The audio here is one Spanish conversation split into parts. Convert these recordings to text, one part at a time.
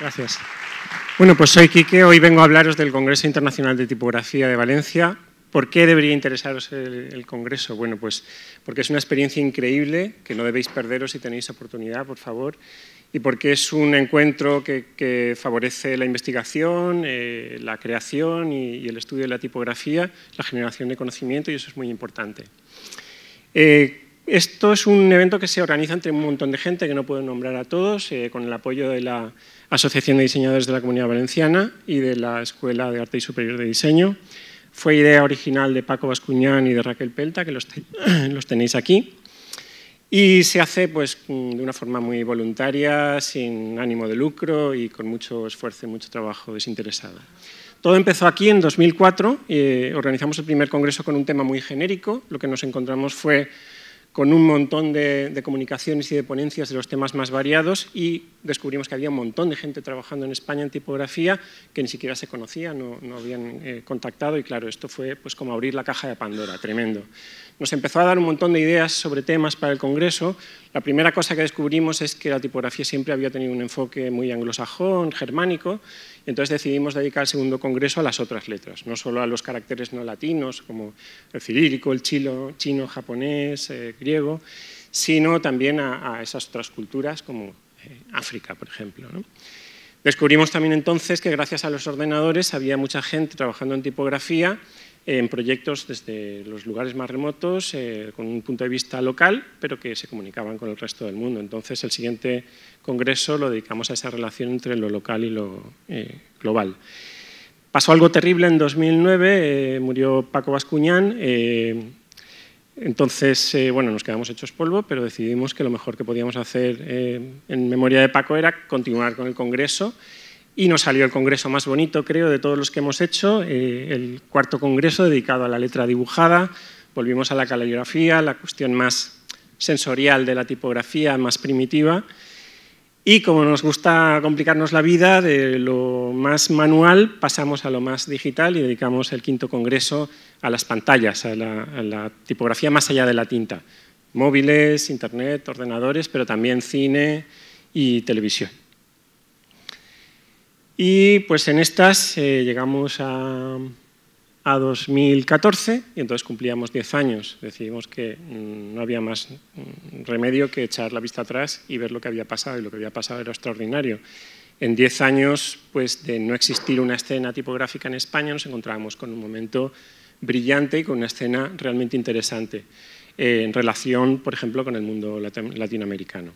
Gracias. Bueno, pues soy Quique. Hoy vengo a hablaros del Congreso Internacional de Tipografía de Valencia. ¿Por qué debería interesaros el, Congreso? Bueno, pues porque es una experiencia increíble que no debéis perderos si tenéis oportunidad, por favor y porque es un encuentro que, favorece la investigación, eh, la creación y, el estudio de la tipografía, la generación de conocimiento y eso es muy importante. Eh, esto es un evento que se organiza entre un montón de gente, que no puedo nombrar a todos, eh, con el apoyo de la Asociación de Diseñadores de la Comunidad Valenciana y de la Escuela de Arte y Superior de Diseño. Fue idea original de Paco Bascuñán y de Raquel Pelta, que los, tenéis aquí. Y se hace pues, de una forma muy voluntaria, sin ánimo de lucro y con mucho esfuerzo y mucho trabajo desinteresado. Todo empezó aquí en 2004. Eh, organizamos el primer congreso con un tema muy genérico. Lo que nos encontramos fue con un montón de, comunicaciones y de ponencias de los temas más variados y descubrimos que había un montón de gente trabajando en España en tipografía que ni siquiera se conocía, no, habían eh, contactado y claro, esto fue pues, como abrir la caja de Pandora, tremendo. Nos empezó a dar un montón de ideas sobre temas para el Congreso. La primera cosa que descubrimos es que la tipografía siempre había tenido un enfoque muy anglosajón, germánico, entonces decidimos dedicar el segundo congreso a las otras letras, no solo a los caracteres no latinos como el cirílico, el chino, chino, japonés, eh, griego, sino también a, esas otras culturas como eh, África, por ejemplo. Descubrimos también entonces que gracias a los ordenadores había mucha gente trabajando en tipografía en proyectos desde los lugares más remotos, eh, con un punto de vista local, pero que se comunicaban con el resto del mundo. Entonces, el siguiente congreso lo dedicamos a esa relación entre lo local y lo eh, global. Pasó algo terrible en 2009, eh, murió Paco Bascuñán. entonces, bueno, nos quedamos hechos polvo, pero decidimos que lo mejor que podíamos hacer en memoria de Paco era continuar con el congreso y nos salió el congreso más bonito, creo, de todos los que hemos hecho, eh, el cuarto congreso dedicado a la letra dibujada. Volvimos a la caligrafía, la cuestión más sensorial de la tipografía, más primitiva. Y como nos gusta complicarnos la vida, de lo más manual pasamos a lo más digital y dedicamos el quinto congreso a las pantallas, a la tipografía más allá de la tinta. Móviles, internet, ordenadores, pero también cine y televisión. Y pues en estas eh, llegamos a, 2014 y entonces cumplíamos 10 años. Decidimos que mm, no había más mm, remedio que echar la vista atrás y ver lo que había pasado y lo que había pasado era extraordinario. En 10 años pues, de no existir una escena tipográfica en España nos encontrábamos con un momento brillante y con una escena realmente interesante. Eh, en relación, por ejemplo, con el mundo latinoamericano.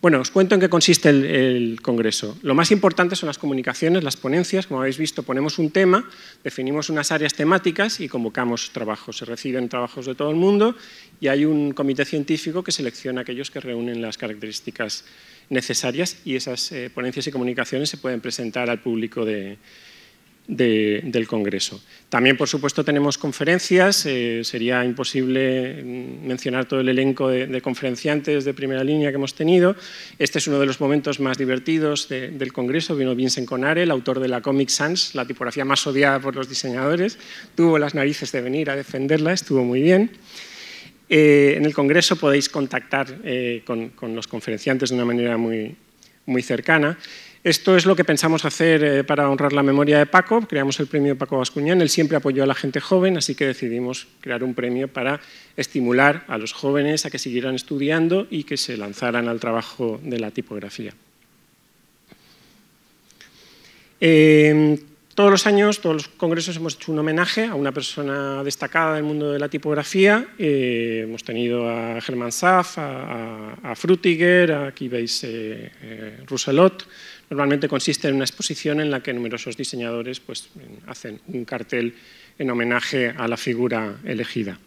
Bueno, os cuento en qué consiste el, Congreso. Lo más importante son las comunicaciones, las ponencias. Como habéis visto, ponemos un tema, definimos unas áreas temáticas y convocamos trabajos. Se reciben trabajos de todo el mundo y hay un comité científico que selecciona aquellos que reúnen las características necesarias y esas eh, ponencias y comunicaciones se pueden presentar al público de, del Congreso. También, por supuesto, tenemos conferencias. Eh, sería imposible mencionar todo el elenco de, conferenciantes de primera línea que hemos tenido. Este es uno de los momentos más divertidos del Congreso. Vino Vincent Conare, el autor de la Comic Sans, la tipografía más odiada por los diseñadores. Tuvo las narices de venir a defenderla, estuvo muy bien. Eh, en el Congreso podéis contactar eh, con, los conferenciantes de una manera muy, muy cercana. Esto es lo que pensamos hacer eh, para honrar la memoria de Paco. Creamos el premio Paco Bascuñán. Él siempre apoyó a la gente joven, así que decidimos crear un premio para estimular a los jóvenes a que siguieran estudiando y que se lanzaran al trabajo de la tipografía. Em, todos los años, todos los congresos hemos hecho un homenaje a una persona destacada del mundo de la tipografía. Eh, hemos tenido a Germán Saf, a, Frutiger, aquí veis eh, eh, Rousselot, normalmente consiste en una exposición en la que numerosos diseñadores pues, hacen un cartel en homenaje a la figura elegida.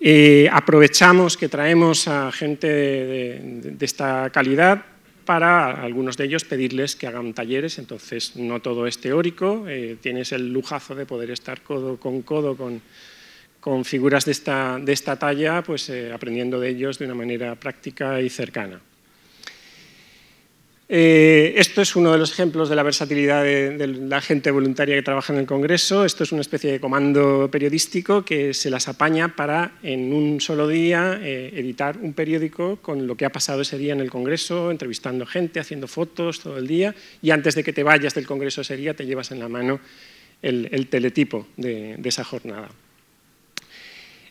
Eh, aprovechamos que traemos a gente de, esta calidad para algunos de ellos pedirles que hagan talleres, entonces no todo es teórico, eh, tienes el lujazo de poder estar codo con codo con, figuras de esta, talla, pues eh, aprendiendo de ellos de una manera práctica y cercana. Eh, esto es uno de los ejemplos de la versatilidad de, la gente voluntaria que trabaja en el Congreso. Esto es una especie de comando periodístico que se las apaña para, en un solo día, eh, editar un periódico con lo que ha pasado ese día en el Congreso, entrevistando gente, haciendo fotos todo el día. Y antes de que te vayas del Congreso ese día, te llevas en la mano el, teletipo de esa jornada.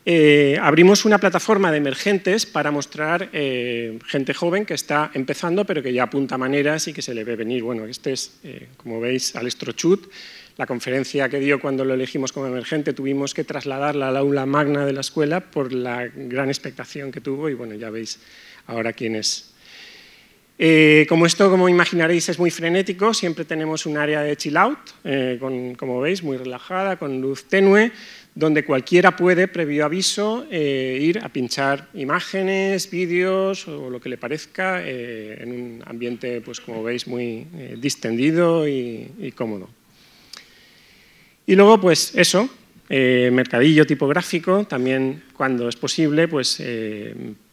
Eh, abrimos una plataforma de emergentes para mostrar eh, gente joven que está empezando, pero que ya apunta maneras y que se le ve venir. Bueno, este es, eh, como veis, Alex Trochut. La conferencia que dio cuando lo elegimos como emergente tuvimos que trasladarla al aula magna de la escuela por la gran expectación que tuvo y bueno, ya veis ahora quién es eh, como esto, como imaginaréis, es muy frenético, siempre tenemos un área de chill out, eh, como veis, muy relajada, con luz tenue, donde cualquiera puede, previo aviso, eh, ir a pinchar imágenes, vídeos o lo que le parezca en un ambiente, pues como veis, muy distendido y, y, cómodo. Y luego, pues eso, mercadillo tipográfico, también cuando es posible, pues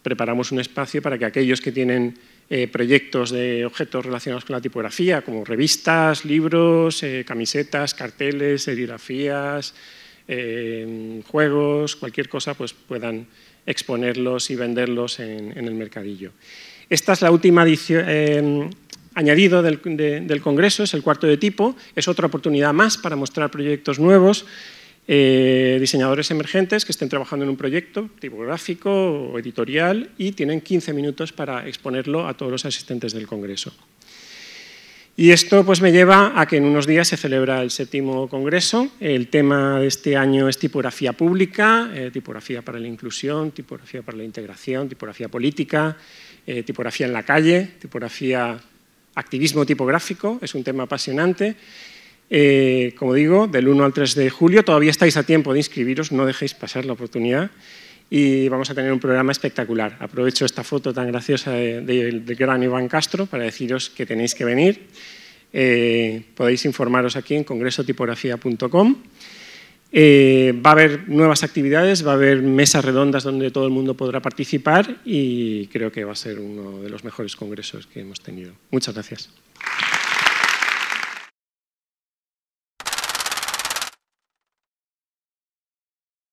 preparamos un espacio para que aquellos que tienen eh, proyectos de objetos relacionados con la tipografía, como revistas, libros, eh, camisetas, carteles, serigrafías, eh, juegos, cualquier cosa, pues puedan exponerlos y venderlos en, el mercadillo. Esta es la última edición, em, añadido del Congreso, es el cuarto de tipo, es otra oportunidad más para mostrar proyectos nuevos. Eh, diseñadores emergentes que estén trabajando en un proyecto tipográfico o editorial y tienen 15 minutos para exponerlo a todos los asistentes del Congreso. Y esto pues, me lleva a que en unos días se celebra el séptimo Congreso. El tema de este año es tipografía pública, eh, tipografía para la inclusión, tipografía para la integración, tipografía política, eh, tipografía en la calle, tipografía activismo tipográfico, es un tema apasionante. Eh, como digo, del 1 al 3 de julio. Todavía estáis a tiempo de inscribiros, no dejéis pasar la oportunidad. Y vamos a tener un programa espectacular. Aprovecho esta foto tan graciosa de, gran Iván Castro para deciros que tenéis que venir. Eh, podéis informaros aquí en congresotipografía.com. Eh, va a haber nuevas actividades, va a haber mesas redondas donde todo el mundo podrá participar y creo que va a ser uno de los mejores congresos que hemos tenido. Muchas gracias.